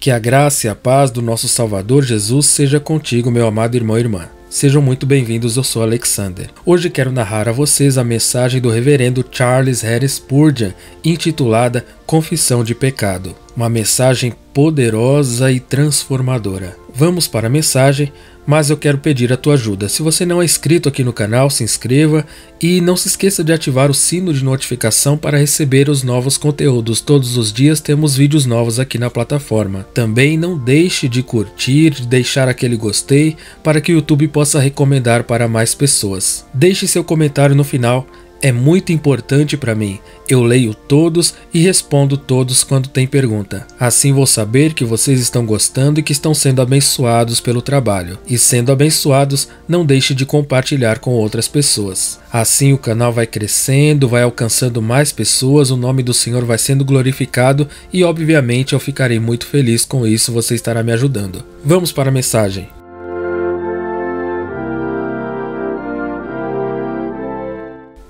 Que a graça e a paz do nosso Salvador Jesus seja contigo, meu amado irmão e irmã. Sejam muito bem-vindos, eu sou Alexander. Hoje quero narrar a vocês a mensagem do reverendo Charles Harris Spurgeon, intitulada Confissão de Pecado. Uma mensagem poderosa e transformadora. Vamos para a mensagem, mas eu quero pedir a tua ajuda. Se você não é inscrito aqui no canal, se inscreva e não se esqueça de ativar o sino de notificação para receber os novos conteúdos. Todos os dias temos vídeos novos aqui na plataforma. Também não deixe de curtir, de deixar aquele gostei para que o YouTube possa recomendar para mais pessoas. Deixe seu comentário no final é muito importante para mim. Eu leio todos e respondo todos quando tem pergunta. Assim vou saber que vocês estão gostando e que estão sendo abençoados pelo trabalho. E sendo abençoados, não deixe de compartilhar com outras pessoas. Assim o canal vai crescendo, vai alcançando mais pessoas, o nome do Senhor vai sendo glorificado e obviamente eu ficarei muito feliz com isso, você estará me ajudando. Vamos para a mensagem.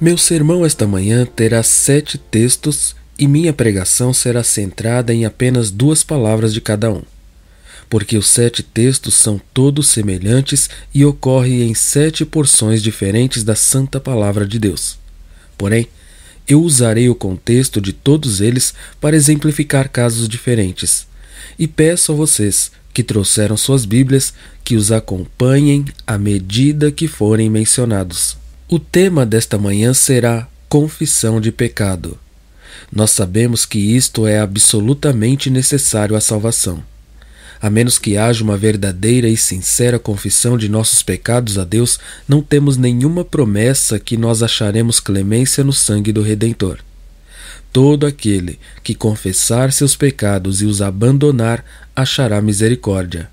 Meu sermão esta manhã terá sete textos e minha pregação será centrada em apenas duas palavras de cada um, porque os sete textos são todos semelhantes e ocorrem em sete porções diferentes da Santa Palavra de Deus. Porém, eu usarei o contexto de todos eles para exemplificar casos diferentes, e peço a vocês que trouxeram suas Bíblias que os acompanhem à medida que forem mencionados. O tema desta manhã será confissão de pecado. Nós sabemos que isto é absolutamente necessário à salvação. A menos que haja uma verdadeira e sincera confissão de nossos pecados a Deus, não temos nenhuma promessa que nós acharemos clemência no sangue do Redentor. Todo aquele que confessar seus pecados e os abandonar achará misericórdia.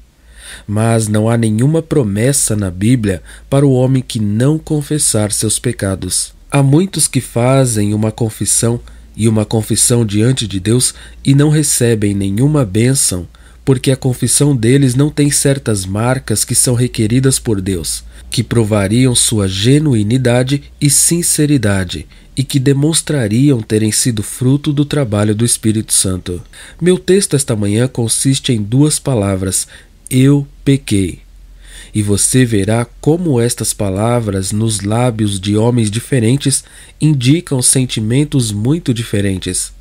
Mas não há nenhuma promessa na Bíblia para o homem que não confessar seus pecados. Há muitos que fazem uma confissão e uma confissão diante de Deus e não recebem nenhuma bênção, porque a confissão deles não tem certas marcas que são requeridas por Deus, que provariam sua genuinidade e sinceridade, e que demonstrariam terem sido fruto do trabalho do Espírito Santo. Meu texto esta manhã consiste em duas palavras eu pequei. E você verá como estas palavras nos lábios de homens diferentes indicam sentimentos muito diferentes.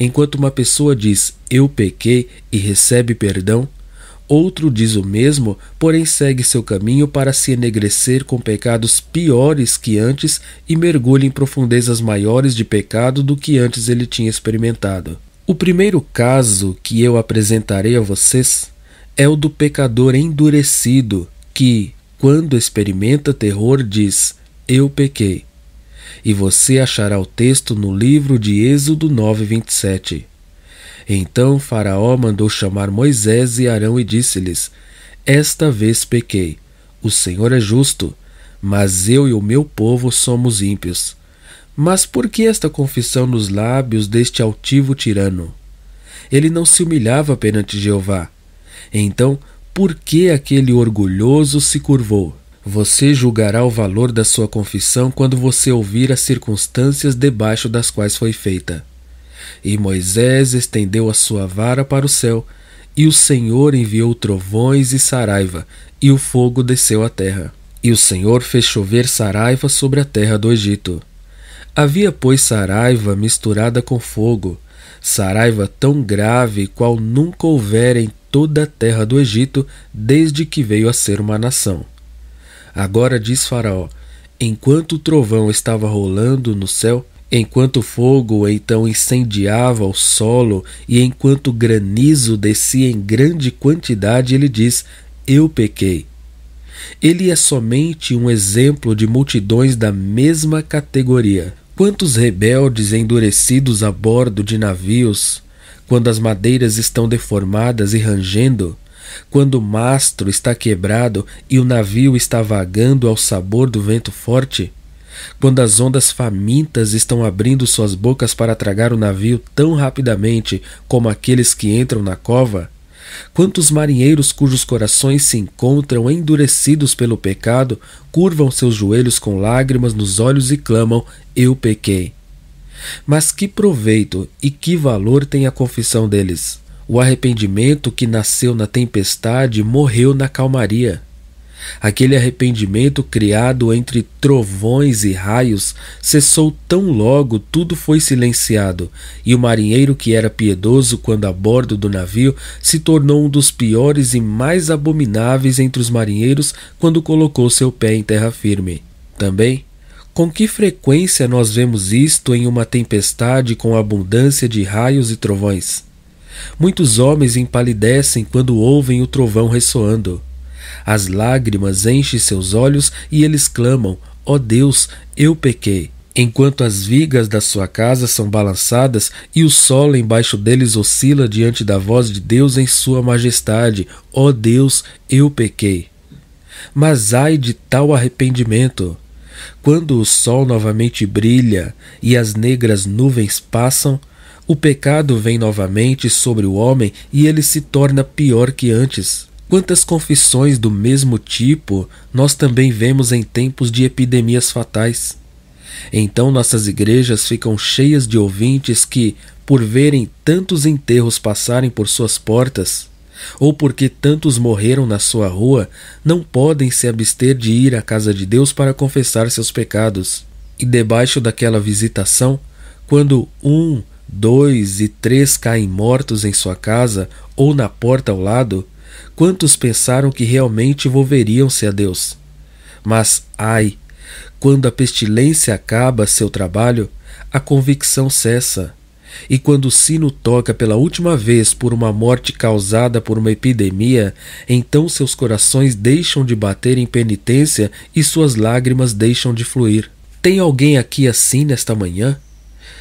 Enquanto uma pessoa diz eu pequei e recebe perdão, outro diz o mesmo, porém segue seu caminho para se enegrecer com pecados piores que antes e mergulha em profundezas maiores de pecado do que antes ele tinha experimentado. O primeiro caso que eu apresentarei a vocês é o do pecador endurecido que, quando experimenta terror, diz: Eu pequei. E você achará o texto no livro de Êxodo 9:27. Então Faraó mandou chamar Moisés e Arão e disse-lhes: Esta vez pequei. O Senhor é justo, mas eu e o meu povo somos ímpios. Mas por que esta confissão nos lábios deste altivo tirano? Ele não se humilhava perante Jeová, então, por que aquele orgulhoso se curvou? Você julgará o valor da sua confissão quando você ouvir as circunstâncias debaixo das quais foi feita. E Moisés estendeu a sua vara para o céu, e o Senhor enviou trovões e saraiva, e o fogo desceu à terra. E o Senhor fez chover saraiva sobre a terra do Egito. Havia, pois, saraiva misturada com fogo, saraiva tão grave qual nunca houvera em toda a terra do Egito desde que veio a ser uma nação. Agora diz Faraó: Enquanto o trovão estava rolando no céu, enquanto o fogo então incendiava o solo e enquanto o granizo descia em grande quantidade, ele diz: Eu pequei. Ele é somente um exemplo de multidões da mesma categoria. Quantos rebeldes endurecidos a bordo de navios, quando as madeiras estão deformadas e rangendo, quando o mastro está quebrado e o navio está vagando ao sabor do vento forte, quando as ondas famintas estão abrindo suas bocas para tragar o navio tão rapidamente como aqueles que entram na cova, quantos marinheiros cujos corações se encontram endurecidos pelo pecado curvam seus joelhos com lágrimas nos olhos e clamam: Eu pequei. Mas que proveito e que valor tem a confissão deles? O arrependimento que nasceu na tempestade morreu na calmaria. Aquele arrependimento criado entre trovões e raios cessou tão logo tudo foi silenciado, e o marinheiro que era piedoso quando a bordo do navio se tornou um dos piores e mais abomináveis entre os marinheiros quando colocou seu pé em terra firme. Também com que frequência nós vemos isto em uma tempestade com abundância de raios e trovões? Muitos homens empalidecem quando ouvem o trovão ressoando. As lágrimas enchem seus olhos e eles clamam: Ó oh Deus, eu pequei. Enquanto as vigas da sua casa são balançadas e o solo embaixo deles oscila diante da voz de Deus em sua majestade: Ó oh Deus, eu pequei. Mas ai de tal arrependimento! Quando o sol novamente brilha e as negras nuvens passam, o pecado vem novamente sobre o homem e ele se torna pior que antes. Quantas confissões do mesmo tipo nós também vemos em tempos de epidemias fatais? Então nossas igrejas ficam cheias de ouvintes que, por verem tantos enterros passarem por suas portas, ou porque tantos morreram na sua rua, não podem se abster de ir à casa de Deus para confessar seus pecados. E debaixo daquela visitação, quando um, dois e três caem mortos em sua casa ou na porta ao lado, quantos pensaram que realmente volveriam-se a Deus? Mas, ai, quando a pestilência acaba seu trabalho, a convicção cessa e quando o sino toca pela última vez por uma morte causada por uma epidemia, então seus corações deixam de bater em penitência e suas lágrimas deixam de fluir. Tem alguém aqui assim nesta manhã?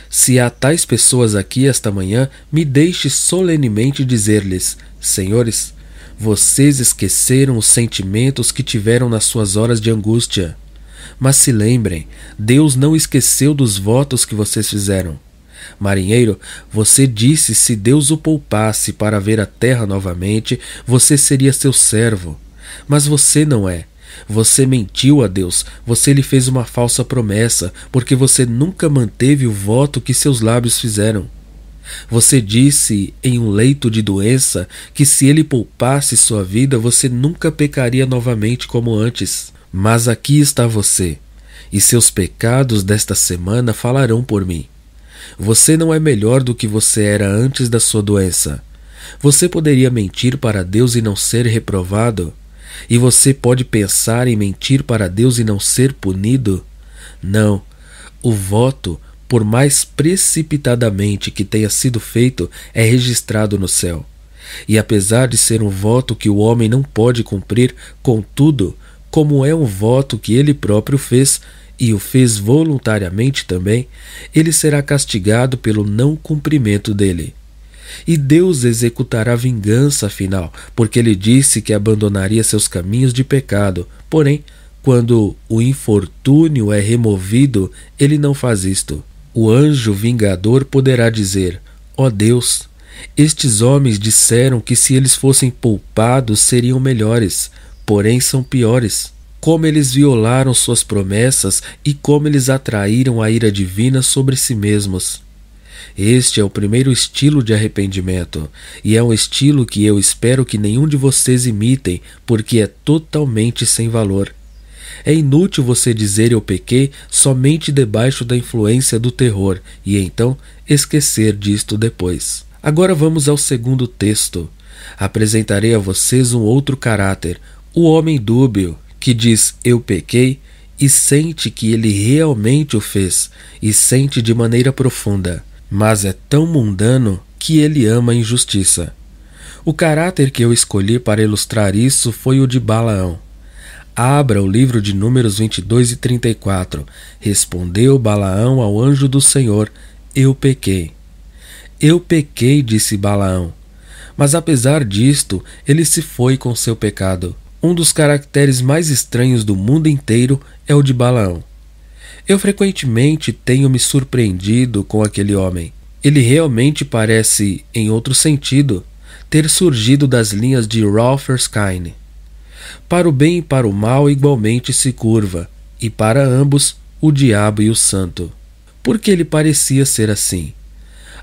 Se há tais pessoas aqui esta manhã, me deixe solenemente dizer-lhes: Senhores, vocês esqueceram os sentimentos que tiveram nas suas horas de angústia. Mas se lembrem, Deus não esqueceu dos votos que vocês fizeram. Marinheiro, você disse se Deus o poupasse para ver a terra novamente, você seria seu servo. Mas você não é. Você mentiu a Deus, você lhe fez uma falsa promessa, porque você nunca manteve o voto que seus lábios fizeram. Você disse em um leito de doença que se ele poupasse sua vida, você nunca pecaria novamente como antes. Mas aqui está você, e seus pecados desta semana falarão por mim. Você não é melhor do que você era antes da sua doença. Você poderia mentir para Deus e não ser reprovado? E você pode pensar em mentir para Deus e não ser punido? Não. O voto, por mais precipitadamente que tenha sido feito, é registrado no céu. E apesar de ser um voto que o homem não pode cumprir, contudo, como é um voto que ele próprio fez, e o fez voluntariamente também, ele será castigado pelo não cumprimento dele. E Deus executará vingança final, porque ele disse que abandonaria seus caminhos de pecado. Porém, quando o infortúnio é removido, ele não faz isto. O anjo vingador poderá dizer: Ó oh Deus, estes homens disseram que se eles fossem poupados seriam melhores, porém são piores como eles violaram suas promessas e como eles atraíram a ira divina sobre si mesmos. Este é o primeiro estilo de arrependimento, e é um estilo que eu espero que nenhum de vocês imitem, porque é totalmente sem valor. É inútil você dizer eu pequei somente debaixo da influência do terror e então esquecer disto depois. Agora vamos ao segundo texto. Apresentarei a vocês um outro caráter, o homem dúbio, que diz eu pequei e sente que ele realmente o fez e sente de maneira profunda, mas é tão mundano que ele ama a injustiça. O caráter que eu escolhi para ilustrar isso foi o de Balaão. Abra o livro de Números 22 e 34. Respondeu Balaão ao anjo do Senhor: Eu pequei. Eu pequei, disse Balaão. Mas apesar disto, ele se foi com seu pecado. Um dos caracteres mais estranhos do mundo inteiro é o de Balaão. Eu frequentemente tenho me surpreendido com aquele homem. Ele realmente parece, em outro sentido, ter surgido das linhas de Ralph Erskine. Para o bem e para o mal igualmente se curva, e para ambos, o diabo e o santo. Porque ele parecia ser assim.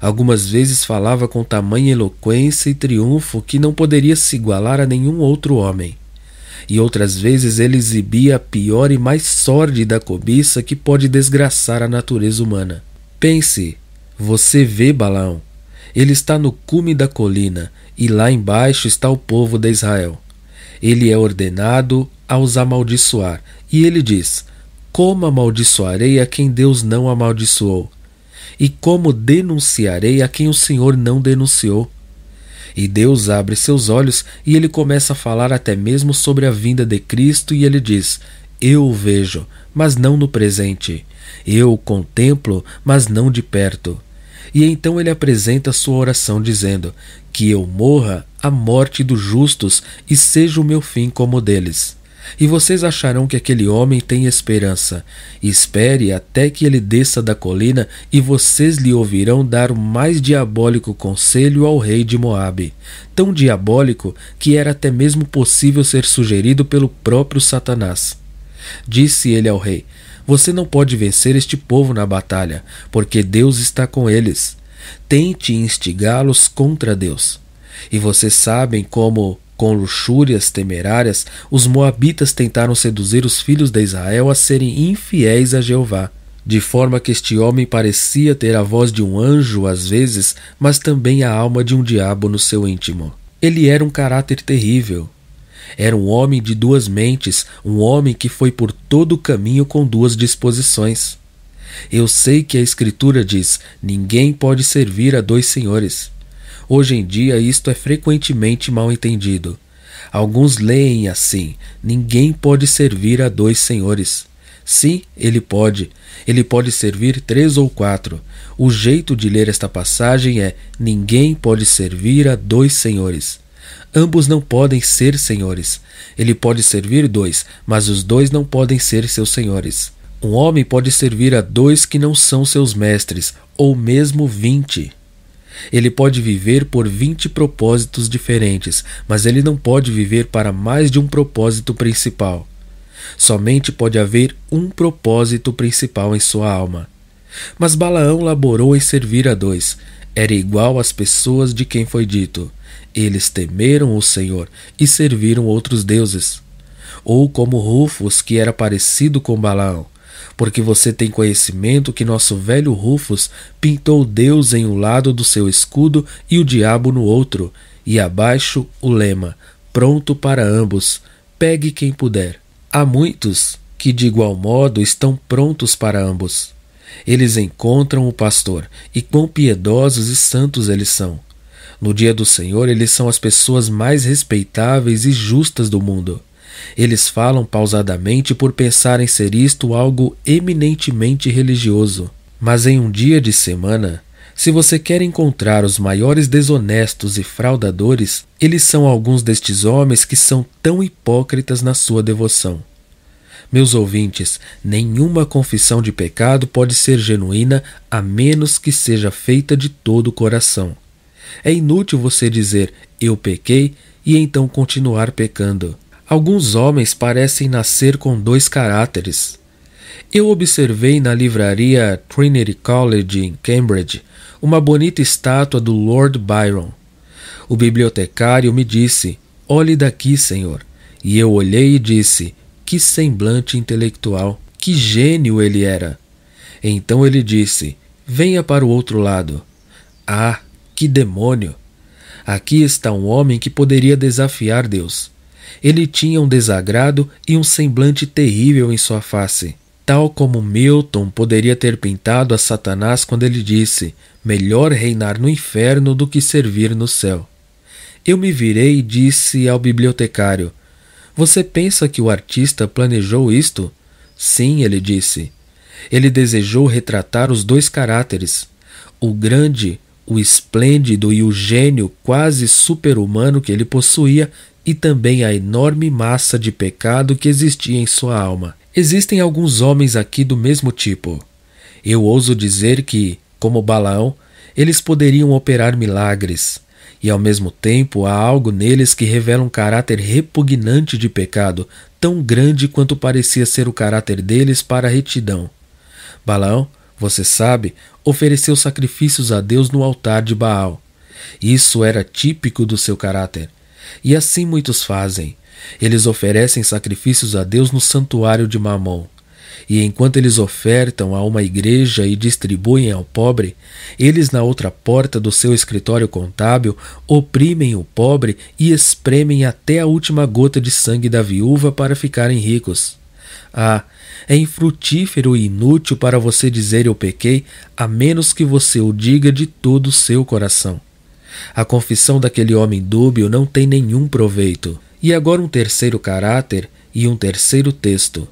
Algumas vezes falava com tamanha eloquência e triunfo que não poderia se igualar a nenhum outro homem e outras vezes ele exibia a pior e mais sórdida cobiça que pode desgraçar a natureza humana. Pense, você vê Balaão. Ele está no cume da colina, e lá embaixo está o povo de Israel. Ele é ordenado a os amaldiçoar, e ele diz: Como amaldiçoarei a quem Deus não amaldiçoou? E como denunciarei a quem o Senhor não denunciou? E Deus abre seus olhos e ele começa a falar até mesmo sobre a vinda de Cristo e ele diz: Eu o vejo, mas não no presente. Eu o contemplo, mas não de perto. E então ele apresenta sua oração dizendo: Que eu morra a morte dos justos e seja o meu fim como o deles. E vocês acharão que aquele homem tem esperança. Espere até que ele desça da colina, e vocês lhe ouvirão dar o mais diabólico conselho ao rei de Moabe, tão diabólico que era até mesmo possível ser sugerido pelo próprio Satanás. Disse ele ao rei: Você não pode vencer este povo na batalha, porque Deus está com eles. Tente instigá-los contra Deus. E vocês sabem como com luxúrias temerárias, os moabitas tentaram seduzir os filhos de Israel a serem infiéis a Jeová, de forma que este homem parecia ter a voz de um anjo às vezes, mas também a alma de um diabo no seu íntimo. Ele era um caráter terrível. Era um homem de duas mentes, um homem que foi por todo o caminho com duas disposições. Eu sei que a Escritura diz: ninguém pode servir a dois senhores. Hoje em dia, isto é frequentemente mal entendido. Alguns leem assim: ninguém pode servir a dois senhores. Sim, ele pode. Ele pode servir três ou quatro. O jeito de ler esta passagem é: ninguém pode servir a dois senhores. Ambos não podem ser senhores. Ele pode servir dois, mas os dois não podem ser seus senhores. Um homem pode servir a dois que não são seus mestres, ou mesmo vinte. Ele pode viver por 20 propósitos diferentes, mas ele não pode viver para mais de um propósito principal. Somente pode haver um propósito principal em sua alma. Mas Balaão laborou em servir a dois. Era igual às pessoas de quem foi dito: Eles temeram o Senhor e serviram outros deuses. Ou como Rufus, que era parecido com Balaão, porque você tem conhecimento que nosso velho Rufus pintou Deus em um lado do seu escudo e o diabo no outro, e abaixo o lema, pronto para ambos, pegue quem puder. Há muitos que, de igual modo, estão prontos para ambos. Eles encontram o pastor, e quão piedosos e santos eles são. No dia do Senhor, eles são as pessoas mais respeitáveis e justas do mundo. Eles falam pausadamente por pensarem ser isto algo eminentemente religioso. Mas em um dia de semana, se você quer encontrar os maiores desonestos e fraudadores, eles são alguns destes homens que são tão hipócritas na sua devoção. Meus ouvintes, nenhuma confissão de pecado pode ser genuína a menos que seja feita de todo o coração. É inútil você dizer eu pequei e então continuar pecando. Alguns homens parecem nascer com dois caráteres. Eu observei na livraria Trinity College em Cambridge uma bonita estátua do Lord Byron. O bibliotecário me disse: Olhe daqui, senhor. E eu olhei e disse: Que semblante intelectual! Que gênio ele era! Então ele disse: Venha para o outro lado. Ah, que demônio! Aqui está um homem que poderia desafiar Deus. Ele tinha um desagrado e um semblante terrível em sua face, tal como Milton poderia ter pintado a Satanás quando ele disse: Melhor reinar no inferno do que servir no céu. Eu me virei e disse ao bibliotecário: Você pensa que o artista planejou isto? Sim, ele disse. Ele desejou retratar os dois caráteres, o grande, o esplêndido e o gênio quase super-humano que ele possuía e também a enorme massa de pecado que existia em sua alma. Existem alguns homens aqui do mesmo tipo. Eu ouso dizer que, como Balaão, eles poderiam operar milagres, e ao mesmo tempo há algo neles que revela um caráter repugnante de pecado, tão grande quanto parecia ser o caráter deles para a retidão. Balaão, você sabe, ofereceu sacrifícios a Deus no altar de Baal. Isso era típico do seu caráter. E assim muitos fazem. Eles oferecem sacrifícios a Deus no santuário de Mamon. E enquanto eles ofertam a uma igreja e distribuem ao pobre, eles na outra porta do seu escritório contábil oprimem o pobre e espremem até a última gota de sangue da viúva para ficarem ricos. Ah, é infrutífero e inútil para você dizer eu pequei, a menos que você o diga de todo o seu coração. A confissão daquele homem dúbio não tem nenhum proveito. E agora um terceiro caráter e um terceiro texto.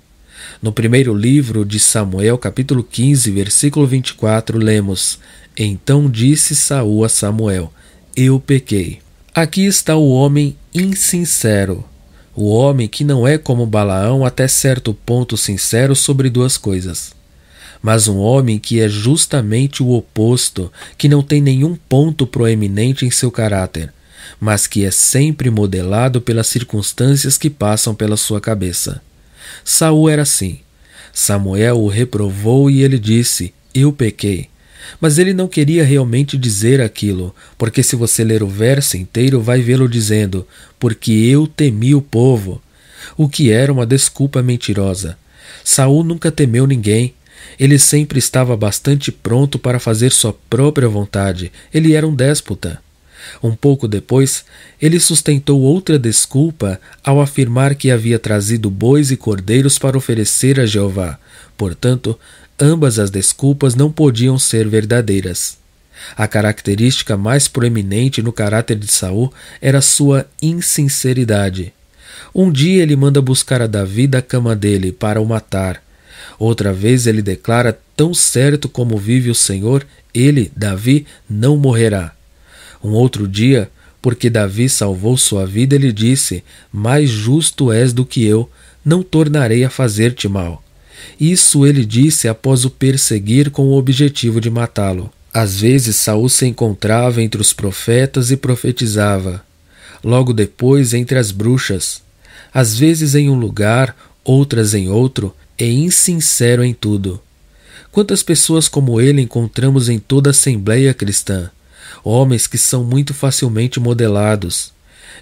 No primeiro livro de Samuel, capítulo 15, versículo 24, lemos: Então disse Saul a Samuel: Eu pequei. Aqui está o homem insincero, o homem que não é como Balaão até certo ponto sincero sobre duas coisas mas um homem que é justamente o oposto, que não tem nenhum ponto proeminente em seu caráter, mas que é sempre modelado pelas circunstâncias que passam pela sua cabeça. Saul era assim. Samuel o reprovou e ele disse: Eu pequei. Mas ele não queria realmente dizer aquilo, porque se você ler o verso inteiro, vai vê-lo dizendo: Porque eu temi o povo. O que era uma desculpa mentirosa. Saul nunca temeu ninguém, ele sempre estava bastante pronto para fazer sua própria vontade. Ele era um déspota. Um pouco depois, ele sustentou outra desculpa ao afirmar que havia trazido bois e cordeiros para oferecer a Jeová. Portanto, ambas as desculpas não podiam ser verdadeiras. A característica mais proeminente no caráter de Saul era sua insinceridade. Um dia ele manda buscar a Davi da cama dele para o matar. Outra vez ele declara: Tão certo como vive o Senhor, ele, Davi, não morrerá. Um outro dia, porque Davi salvou sua vida, ele disse: Mais justo és do que eu, não tornarei a fazer-te mal. Isso ele disse após o perseguir com o objetivo de matá-lo. Às vezes Saul se encontrava entre os profetas e profetizava, logo depois entre as bruxas, às vezes em um lugar, outras em outro, é insincero em tudo. Quantas pessoas como ele encontramos em toda a Assembleia Cristã? Homens que são muito facilmente modelados.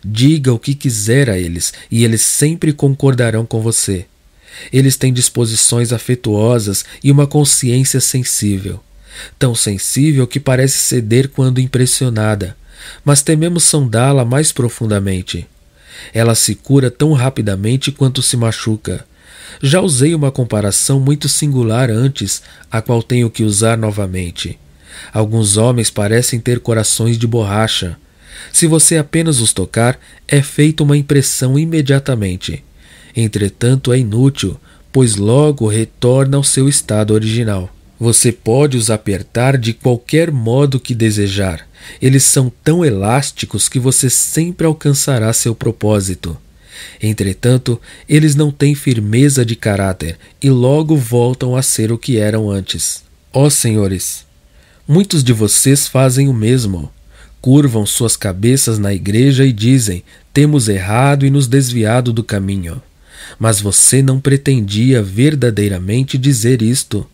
Diga o que quiser a eles e eles sempre concordarão com você. Eles têm disposições afetuosas e uma consciência sensível. Tão sensível que parece ceder quando impressionada, mas tememos sondá-la mais profundamente. Ela se cura tão rapidamente quanto se machuca. Já usei uma comparação muito singular antes, a qual tenho que usar novamente. Alguns homens parecem ter corações de borracha. Se você apenas os tocar, é feita uma impressão imediatamente. Entretanto, é inútil, pois logo retorna ao seu estado original. Você pode os apertar de qualquer modo que desejar. Eles são tão elásticos que você sempre alcançará seu propósito. Entretanto, eles não têm firmeza de caráter e logo voltam a ser o que eram antes. Ó oh, senhores, muitos de vocês fazem o mesmo. Curvam suas cabeças na igreja e dizem: temos errado e nos desviado do caminho. Mas você não pretendia verdadeiramente dizer isto.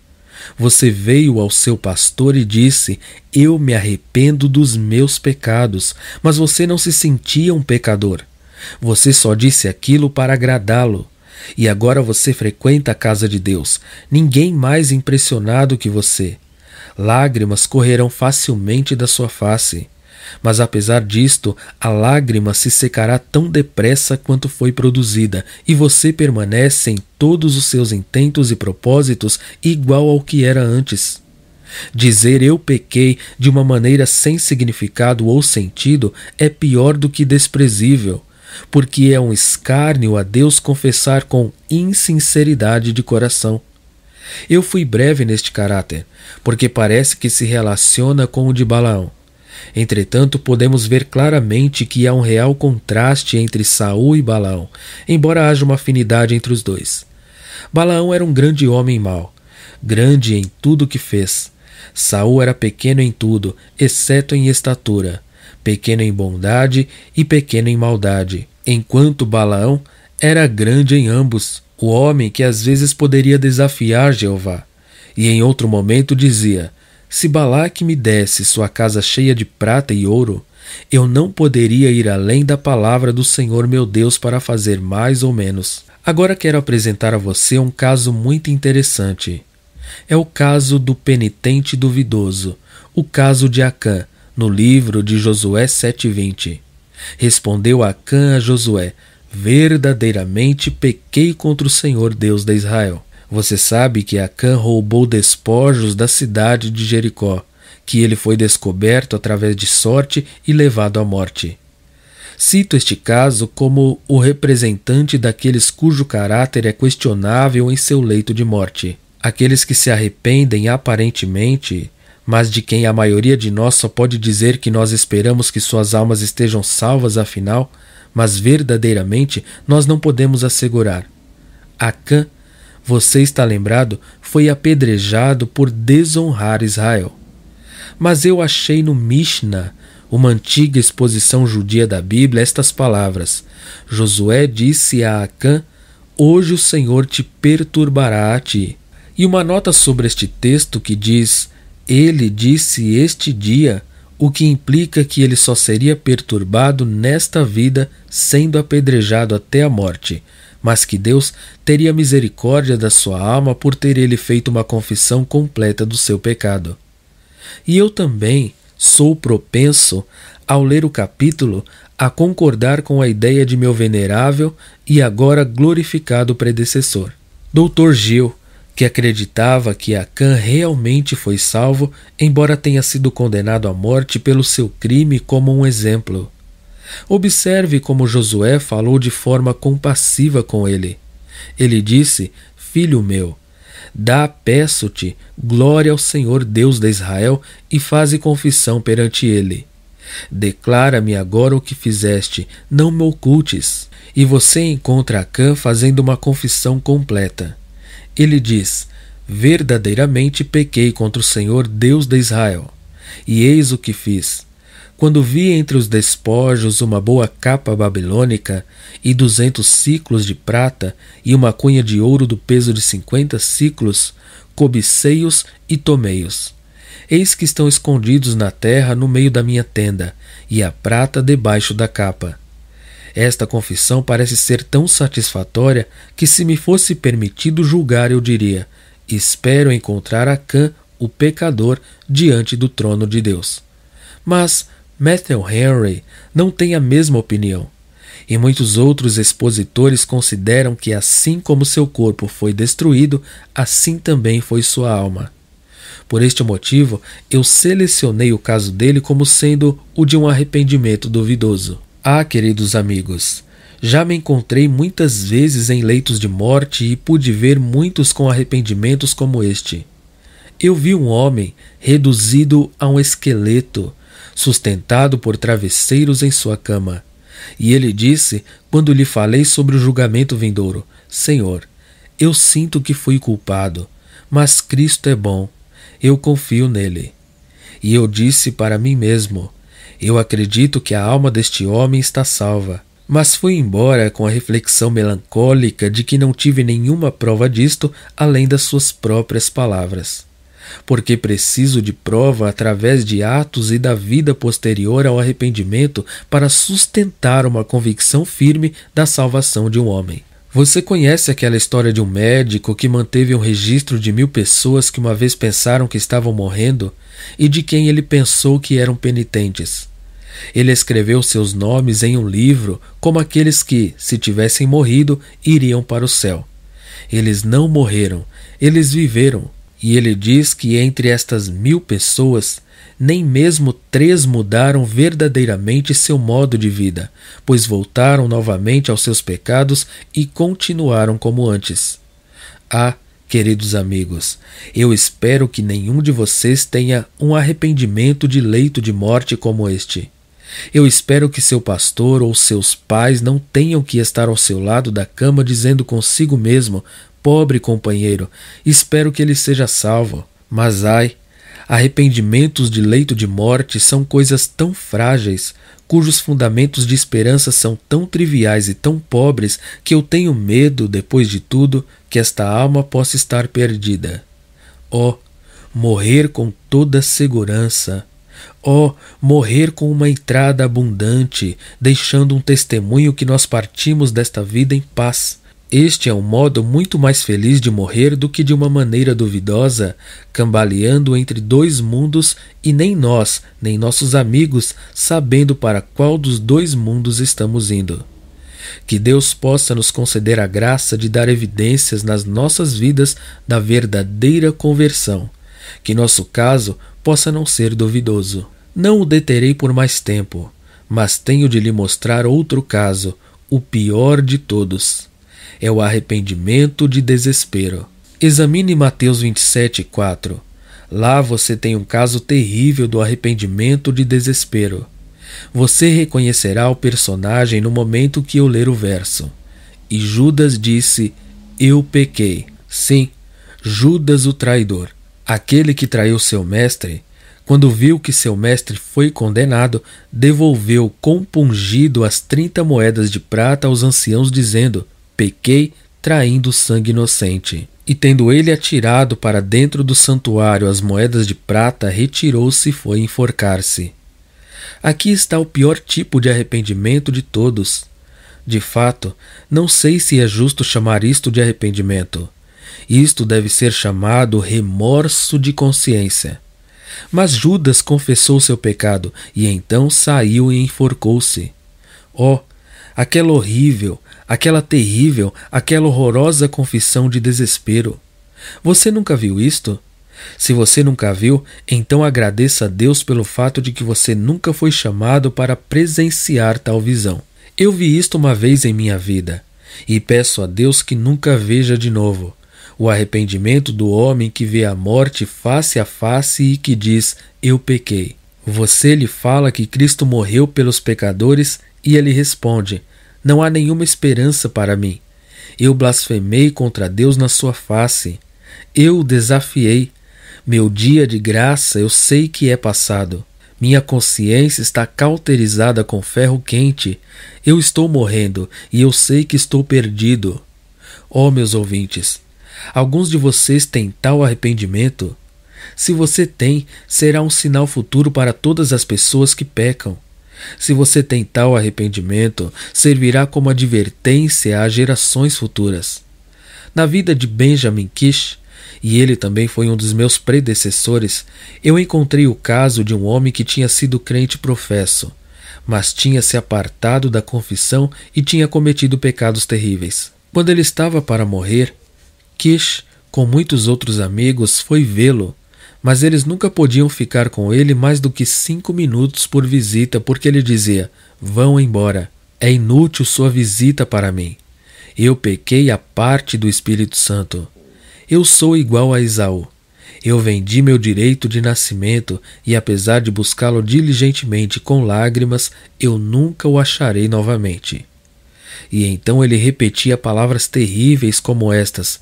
Você veio ao seu pastor e disse: Eu me arrependo dos meus pecados, mas você não se sentia um pecador. Você só disse aquilo para agradá-lo. E agora você frequenta a casa de Deus, ninguém mais impressionado que você. Lágrimas correrão facilmente da sua face. Mas apesar disto, a lágrima se secará tão depressa quanto foi produzida, e você permanece em todos os seus intentos e propósitos igual ao que era antes. Dizer eu pequei de uma maneira sem significado ou sentido é pior do que desprezível porque é um escárnio a Deus confessar com insinceridade de coração. Eu fui breve neste caráter, porque parece que se relaciona com o de Balaão. Entretanto, podemos ver claramente que há um real contraste entre Saul e Balaão, embora haja uma afinidade entre os dois. Balaão era um grande homem mau, grande em tudo o que fez. Saul era pequeno em tudo, exceto em estatura, pequeno em bondade e pequeno em maldade. Enquanto Balaão era grande em ambos, o homem que às vezes poderia desafiar Jeová, e em outro momento dizia: Se Balaque me desse sua casa cheia de prata e ouro, eu não poderia ir além da palavra do Senhor meu Deus para fazer mais ou menos. Agora quero apresentar a você um caso muito interessante. É o caso do penitente duvidoso, o caso de Acã, no livro de Josué 7:20. Respondeu Acã a Josué: Verdadeiramente pequei contra o Senhor Deus de Israel. Você sabe que Acã roubou despojos da cidade de Jericó, que ele foi descoberto através de sorte e levado à morte. Cito este caso como o representante daqueles cujo caráter é questionável em seu leito de morte. Aqueles que se arrependem aparentemente mas de quem a maioria de nós só pode dizer que nós esperamos que suas almas estejam salvas afinal, mas verdadeiramente nós não podemos assegurar. Acã, você está lembrado, foi apedrejado por desonrar Israel. Mas eu achei no Mishnah, uma antiga exposição judia da Bíblia, estas palavras: Josué disse a Acã: Hoje o Senhor te perturbará a ti. E uma nota sobre este texto que diz: ele disse este dia, o que implica que ele só seria perturbado nesta vida, sendo apedrejado até a morte, mas que Deus teria misericórdia da sua alma por ter ele feito uma confissão completa do seu pecado. E eu também sou propenso, ao ler o capítulo, a concordar com a ideia de meu venerável e agora glorificado predecessor, Doutor Gil, que acreditava que Acã realmente foi salvo, embora tenha sido condenado à morte pelo seu crime como um exemplo. Observe como Josué falou de forma compassiva com ele. Ele disse: Filho meu, dá, peço-te, glória ao Senhor Deus de Israel e faze confissão perante ele. Declara-me agora o que fizeste, não me ocultes. E você encontra Acã fazendo uma confissão completa. Ele diz: Verdadeiramente pequei contra o Senhor Deus de Israel. E eis o que fiz. Quando vi entre os despojos uma boa capa babilônica e duzentos ciclos de prata e uma cunha de ouro do peso de cinquenta ciclos, cobicei-os e tomei-os. Eis que estão escondidos na terra no meio da minha tenda, e a prata debaixo da capa. Esta confissão parece ser tão satisfatória que, se me fosse permitido julgar, eu diria: espero encontrar Acã, o pecador, diante do trono de Deus. Mas Matthew Henry não tem a mesma opinião. E muitos outros expositores consideram que, assim como seu corpo foi destruído, assim também foi sua alma. Por este motivo, eu selecionei o caso dele como sendo o de um arrependimento duvidoso. Ah, queridos amigos, já me encontrei muitas vezes em leitos de morte e pude ver muitos com arrependimentos como este. Eu vi um homem reduzido a um esqueleto, sustentado por travesseiros em sua cama. E ele disse, quando lhe falei sobre o julgamento vindouro: Senhor, eu sinto que fui culpado, mas Cristo é bom, eu confio nele. E eu disse para mim mesmo: eu acredito que a alma deste homem está salva. Mas fui embora com a reflexão melancólica de que não tive nenhuma prova disto além das suas próprias palavras. Porque preciso de prova através de atos e da vida posterior ao arrependimento para sustentar uma convicção firme da salvação de um homem. Você conhece aquela história de um médico que manteve um registro de mil pessoas que uma vez pensaram que estavam morrendo e de quem ele pensou que eram penitentes? Ele escreveu seus nomes em um livro, como aqueles que, se tivessem morrido, iriam para o céu. Eles não morreram, eles viveram. E ele diz que entre estas mil pessoas, nem mesmo três mudaram verdadeiramente seu modo de vida, pois voltaram novamente aos seus pecados e continuaram como antes. Ah, queridos amigos, eu espero que nenhum de vocês tenha um arrependimento de leito de morte como este. Eu espero que seu pastor ou seus pais não tenham que estar ao seu lado da cama dizendo consigo mesmo: Pobre companheiro, espero que ele seja salvo. Mas ai, arrependimentos de leito de morte são coisas tão frágeis, cujos fundamentos de esperança são tão triviais e tão pobres que eu tenho medo, depois de tudo, que esta alma possa estar perdida. Oh, morrer com toda segurança Ó, oh, morrer com uma entrada abundante, deixando um testemunho que nós partimos desta vida em paz. Este é um modo muito mais feliz de morrer do que de uma maneira duvidosa, cambaleando entre dois mundos e nem nós, nem nossos amigos, sabendo para qual dos dois mundos estamos indo. Que Deus possa nos conceder a graça de dar evidências nas nossas vidas da verdadeira conversão. Que nosso caso possa não ser duvidoso. Não o deterei por mais tempo, mas tenho de lhe mostrar outro caso, o pior de todos. É o arrependimento de desespero. Examine Mateus 27, 4. Lá você tem um caso terrível do arrependimento de desespero. Você reconhecerá o personagem no momento que eu ler o verso. E Judas disse: Eu pequei. Sim, Judas o traidor. Aquele que traiu seu mestre, quando viu que seu mestre foi condenado, devolveu compungido as trinta moedas de prata aos anciãos, dizendo: Pequei traindo sangue inocente. E tendo ele atirado para dentro do santuário as moedas de prata, retirou-se e foi enforcar-se. Aqui está o pior tipo de arrependimento de todos. De fato, não sei se é justo chamar isto de arrependimento. Isto deve ser chamado remorso de consciência. Mas Judas confessou seu pecado e então saiu e enforcou-se. Oh, aquela horrível, aquela terrível, aquela horrorosa confissão de desespero. Você nunca viu isto? Se você nunca viu, então agradeça a Deus pelo fato de que você nunca foi chamado para presenciar tal visão. Eu vi isto uma vez em minha vida e peço a Deus que nunca veja de novo. O arrependimento do homem que vê a morte face a face e que diz: Eu pequei. Você lhe fala que Cristo morreu pelos pecadores e ele responde: Não há nenhuma esperança para mim. Eu blasfemei contra Deus na sua face. Eu o desafiei. Meu dia de graça eu sei que é passado. Minha consciência está cauterizada com ferro quente. Eu estou morrendo e eu sei que estou perdido. Ó oh, meus ouvintes, Alguns de vocês têm tal arrependimento? Se você tem, será um sinal futuro para todas as pessoas que pecam. Se você tem tal arrependimento, servirá como advertência a gerações futuras. Na vida de Benjamin Kish, e ele também foi um dos meus predecessores, eu encontrei o caso de um homem que tinha sido crente professo, mas tinha se apartado da confissão e tinha cometido pecados terríveis. Quando ele estava para morrer, Kish, com muitos outros amigos, foi vê-lo, mas eles nunca podiam ficar com ele mais do que cinco minutos por visita, porque ele dizia: Vão embora, é inútil sua visita para mim. Eu pequei a parte do Espírito Santo. Eu sou igual a Esaú. Eu vendi meu direito de nascimento, e apesar de buscá-lo diligentemente com lágrimas, eu nunca o acharei novamente. E então ele repetia palavras terríveis como estas: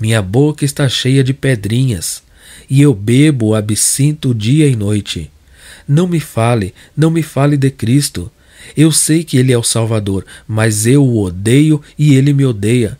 minha boca está cheia de pedrinhas, e eu bebo absinto dia e noite. Não me fale, não me fale de Cristo. Eu sei que Ele é o Salvador, mas eu o odeio e Ele me odeia.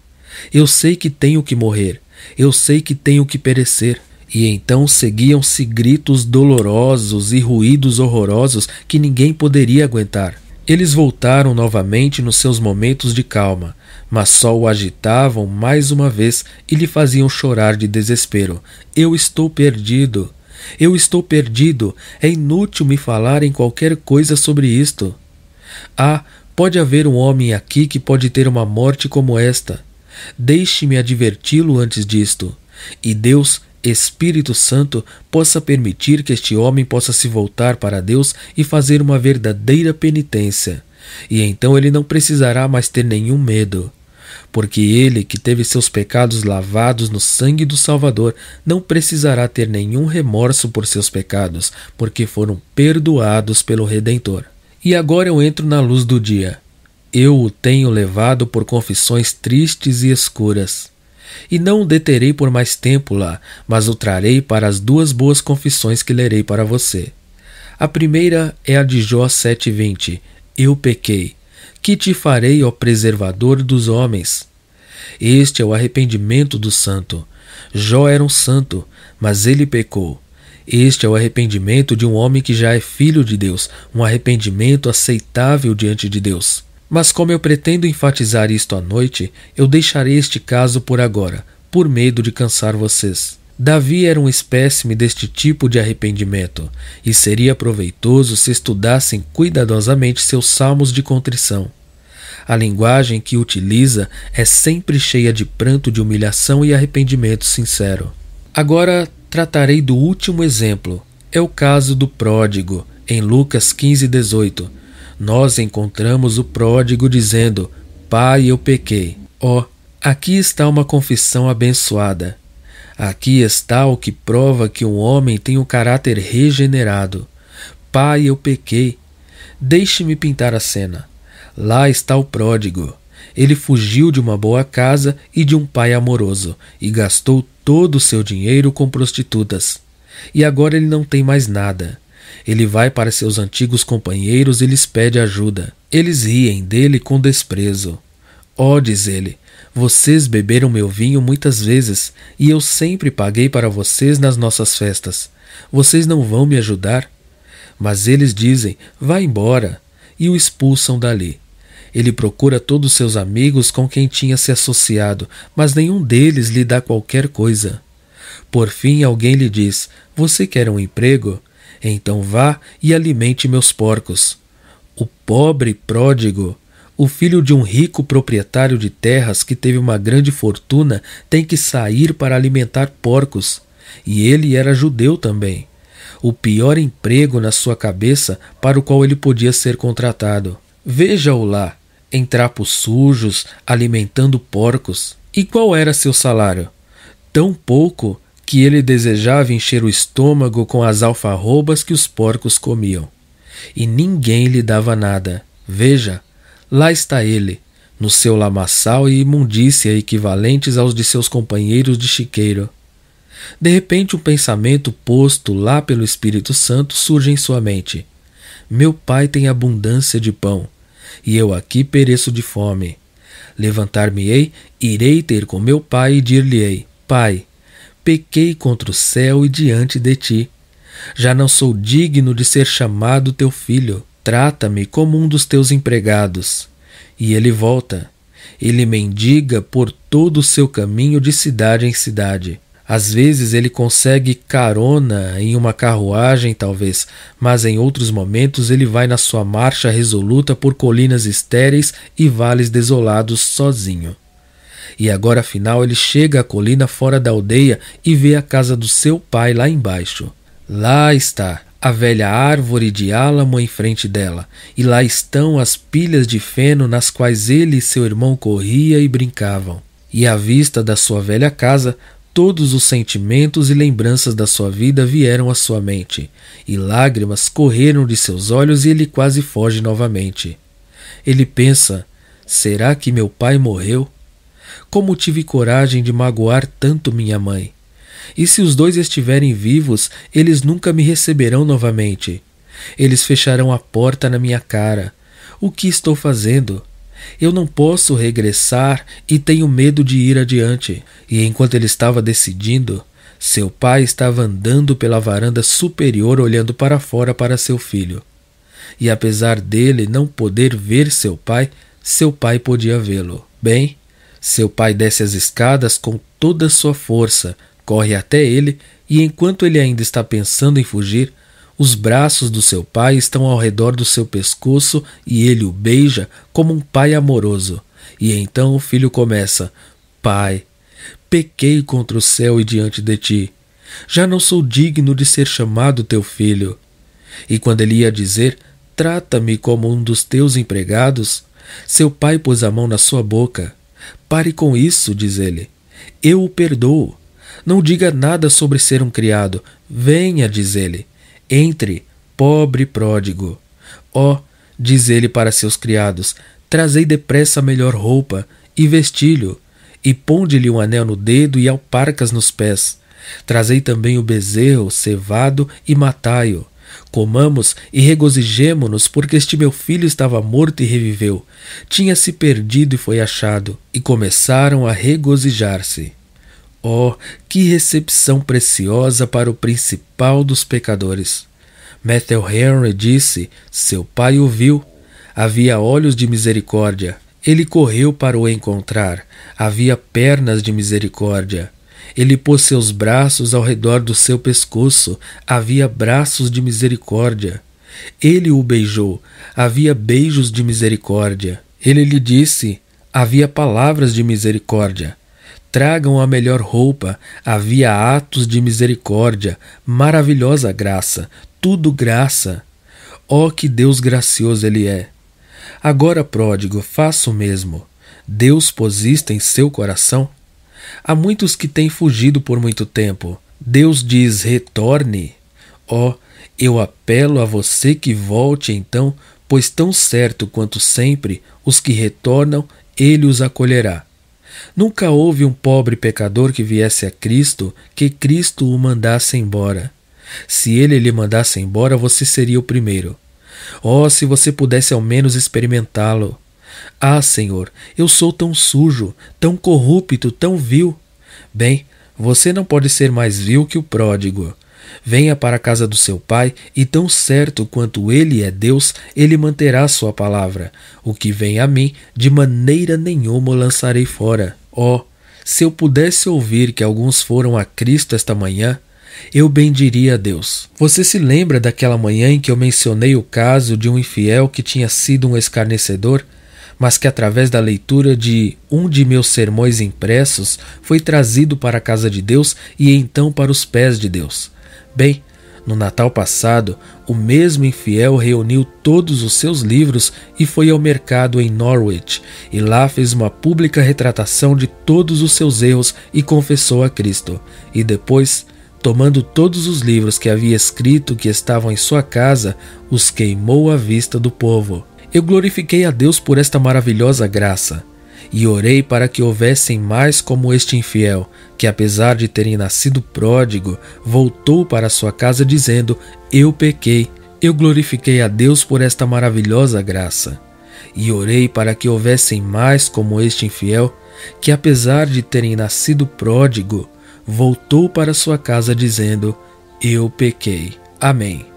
Eu sei que tenho que morrer, eu sei que tenho que perecer. E então seguiam-se gritos dolorosos e ruídos horrorosos que ninguém poderia aguentar. Eles voltaram novamente nos seus momentos de calma, mas só o agitavam mais uma vez e lhe faziam chorar de desespero. Eu estou perdido. Eu estou perdido. É inútil me falar em qualquer coisa sobre isto. Ah, pode haver um homem aqui que pode ter uma morte como esta. Deixe-me adverti-lo antes disto. E Deus Espírito Santo possa permitir que este homem possa se voltar para Deus e fazer uma verdadeira penitência. E então ele não precisará mais ter nenhum medo, porque ele que teve seus pecados lavados no sangue do Salvador não precisará ter nenhum remorso por seus pecados, porque foram perdoados pelo Redentor. E agora eu entro na luz do dia. Eu o tenho levado por confissões tristes e escuras. E não o deterei por mais tempo lá, mas o trarei para as duas boas confissões que lerei para você. A primeira é a de Jó 7,20: Eu pequei. Que te farei, ó preservador dos homens? Este é o arrependimento do santo. Jó era um santo, mas ele pecou. Este é o arrependimento de um homem que já é filho de Deus, um arrependimento aceitável diante de Deus. Mas como eu pretendo enfatizar isto à noite, eu deixarei este caso por agora, por medo de cansar vocês. Davi era um espécime deste tipo de arrependimento, e seria proveitoso se estudassem cuidadosamente seus salmos de contrição. A linguagem que utiliza é sempre cheia de pranto de humilhação e arrependimento sincero. Agora tratarei do último exemplo. É o caso do pródigo, em Lucas 15, 18, nós encontramos o pródigo dizendo: Pai, eu pequei. Ó, oh, aqui está uma confissão abençoada. Aqui está o que prova que um homem tem um caráter regenerado. Pai, eu pequei. Deixe-me pintar a cena. Lá está o pródigo. Ele fugiu de uma boa casa e de um pai amoroso e gastou todo o seu dinheiro com prostitutas. E agora ele não tem mais nada. Ele vai para seus antigos companheiros e lhes pede ajuda. Eles riem dele com desprezo. Ó, oh, diz ele, vocês beberam meu vinho muitas vezes e eu sempre paguei para vocês nas nossas festas. Vocês não vão me ajudar? Mas eles dizem: Vá embora! e o expulsam dali. Ele procura todos seus amigos com quem tinha se associado, mas nenhum deles lhe dá qualquer coisa. Por fim, alguém lhe diz: Você quer um emprego? Então vá e alimente meus porcos. O pobre pródigo, o filho de um rico proprietário de terras que teve uma grande fortuna, tem que sair para alimentar porcos. E ele era judeu também. O pior emprego na sua cabeça para o qual ele podia ser contratado. Veja-o lá, em trapos sujos, alimentando porcos. E qual era seu salário? Tão pouco que ele desejava encher o estômago com as alfarrobas que os porcos comiam. E ninguém lhe dava nada. Veja, lá está ele, no seu lamaçal e imundícia equivalentes aos de seus companheiros de chiqueiro. De repente, um pensamento posto lá pelo Espírito Santo surge em sua mente: Meu pai tem abundância de pão, e eu aqui pereço de fome. Levantar-me-ei, irei ter com meu pai e dir-lhe-ei: Pai, pequei contra o céu e diante de ti. Já não sou digno de ser chamado teu filho. Trata-me como um dos teus empregados. E ele volta. Ele mendiga por todo o seu caminho de cidade em cidade. Às vezes ele consegue carona em uma carruagem, talvez, mas em outros momentos ele vai na sua marcha resoluta por colinas estéreis e vales desolados sozinho. E agora afinal ele chega à colina fora da aldeia e vê a casa do seu pai lá embaixo. Lá está a velha árvore de álamo em frente dela, e lá estão as pilhas de feno nas quais ele e seu irmão corria e brincavam. E à vista da sua velha casa, todos os sentimentos e lembranças da sua vida vieram à sua mente, e lágrimas correram de seus olhos e ele quase foge novamente. Ele pensa: será que meu pai morreu? Como tive coragem de magoar tanto minha mãe? E se os dois estiverem vivos, eles nunca me receberão novamente. Eles fecharão a porta na minha cara. O que estou fazendo? Eu não posso regressar e tenho medo de ir adiante. E enquanto ele estava decidindo, seu pai estava andando pela varanda superior olhando para fora para seu filho. E apesar dele não poder ver seu pai, seu pai podia vê-lo. Bem, seu pai desce as escadas com toda sua força, corre até ele e, enquanto ele ainda está pensando em fugir, os braços do seu pai estão ao redor do seu pescoço e ele o beija como um pai amoroso. E então o filho começa: Pai, pequei contra o céu e diante de ti. Já não sou digno de ser chamado teu filho. E quando ele ia dizer: Trata-me como um dos teus empregados, seu pai pôs a mão na sua boca Pare com isso, diz ele. Eu o perdoo. Não diga nada sobre ser um criado. Venha, diz ele. Entre, pobre pródigo. Ó, oh, diz ele para seus criados, trazei depressa a melhor roupa e vestilho, e ponde-lhe um anel no dedo e alparcas nos pés. Trazei também o bezerro cevado e matai-o. Comamos e regozijemo-nos, porque este meu filho estava morto e reviveu. Tinha se perdido e foi achado. E começaram a regozijar-se. Oh, que recepção preciosa para o principal dos pecadores! Matthew Henry disse: Seu pai o viu. Havia olhos de misericórdia. Ele correu para o encontrar. Havia pernas de misericórdia. Ele pôs seus braços ao redor do seu pescoço, havia braços de misericórdia. Ele o beijou, havia beijos de misericórdia. Ele lhe disse, havia palavras de misericórdia. Tragam a melhor roupa, havia atos de misericórdia, maravilhosa graça, tudo graça. Oh, que Deus gracioso Ele é! Agora, pródigo, faça o mesmo. Deus pôs isto em seu coração? Há muitos que têm fugido por muito tempo. Deus diz: retorne. Ó, oh, eu apelo a você que volte então, pois tão certo quanto sempre os que retornam, ele os acolherá. Nunca houve um pobre pecador que viesse a Cristo que Cristo o mandasse embora. Se ele lhe mandasse embora, você seria o primeiro. Oh, se você pudesse ao menos experimentá-lo! Ah, Senhor, eu sou tão sujo, tão corrupto, tão vil. Bem, você não pode ser mais vil que o pródigo. Venha para a casa do seu pai, e tão certo quanto ele é Deus, ele manterá sua palavra. O que vem a mim, de maneira nenhuma o lançarei fora. Oh, se eu pudesse ouvir que alguns foram a Cristo esta manhã, eu bendiria a Deus. Você se lembra daquela manhã em que eu mencionei o caso de um infiel que tinha sido um escarnecedor? mas que através da leitura de um de meus sermões impressos foi trazido para a casa de Deus e então para os pés de Deus. Bem, no Natal passado, o mesmo infiel reuniu todos os seus livros e foi ao mercado em Norwich, e lá fez uma pública retratação de todos os seus erros e confessou a Cristo. E depois, tomando todos os livros que havia escrito que estavam em sua casa, os queimou à vista do povo. Eu glorifiquei a Deus por esta maravilhosa graça e orei para que houvessem mais como este infiel, que apesar de terem nascido pródigo, voltou para sua casa dizendo: Eu pequei. Eu glorifiquei a Deus por esta maravilhosa graça. E orei para que houvessem mais como este infiel, que apesar de terem nascido pródigo, voltou para sua casa dizendo: Eu pequei. Amém.